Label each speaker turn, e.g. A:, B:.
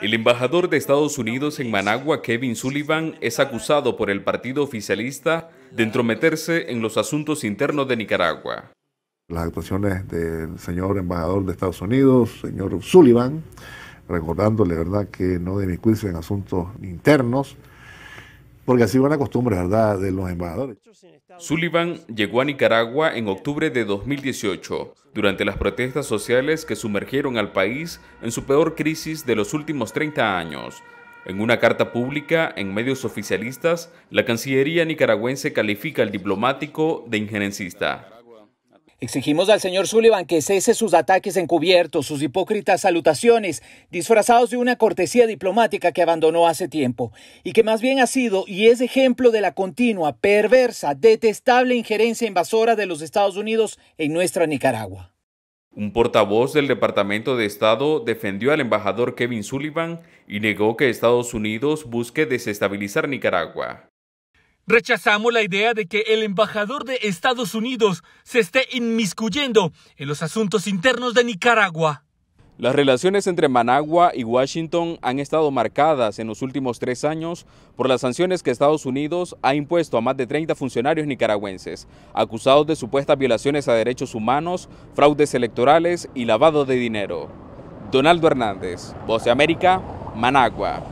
A: El embajador de Estados Unidos en Managua, Kevin Sullivan, es acusado por el partido oficialista de entrometerse en los asuntos internos de Nicaragua.
B: Las actuaciones del señor embajador de Estados Unidos, señor Sullivan, recordándole, ¿verdad?, que no delincuirse en asuntos internos, porque así van a costumbre, ¿verdad?, de los embajadores.
A: Sullivan llegó a Nicaragua en octubre de 2018, durante las protestas sociales que sumergieron al país en su peor crisis de los últimos 30 años. En una carta pública en medios oficialistas, la Cancillería nicaragüense califica al diplomático de injerencista.
C: Exigimos al señor Sullivan que cese sus ataques encubiertos, sus hipócritas salutaciones, disfrazados de una cortesía diplomática que abandonó hace tiempo, y que más bien ha sido y es ejemplo de la continua, perversa, detestable injerencia invasora de los Estados Unidos en nuestra Nicaragua.
A: Un portavoz del Departamento de Estado defendió al embajador Kevin Sullivan y negó que Estados Unidos busque desestabilizar Nicaragua.
D: Rechazamos la idea de que el embajador de Estados Unidos se esté inmiscuyendo en los asuntos internos de Nicaragua.
A: Las relaciones entre Managua y Washington han estado marcadas en los últimos tres años por las sanciones que Estados Unidos ha impuesto a más de 30 funcionarios nicaragüenses, acusados de supuestas violaciones a derechos humanos, fraudes electorales y lavado de dinero. Donaldo Hernández, Voz de América, Managua.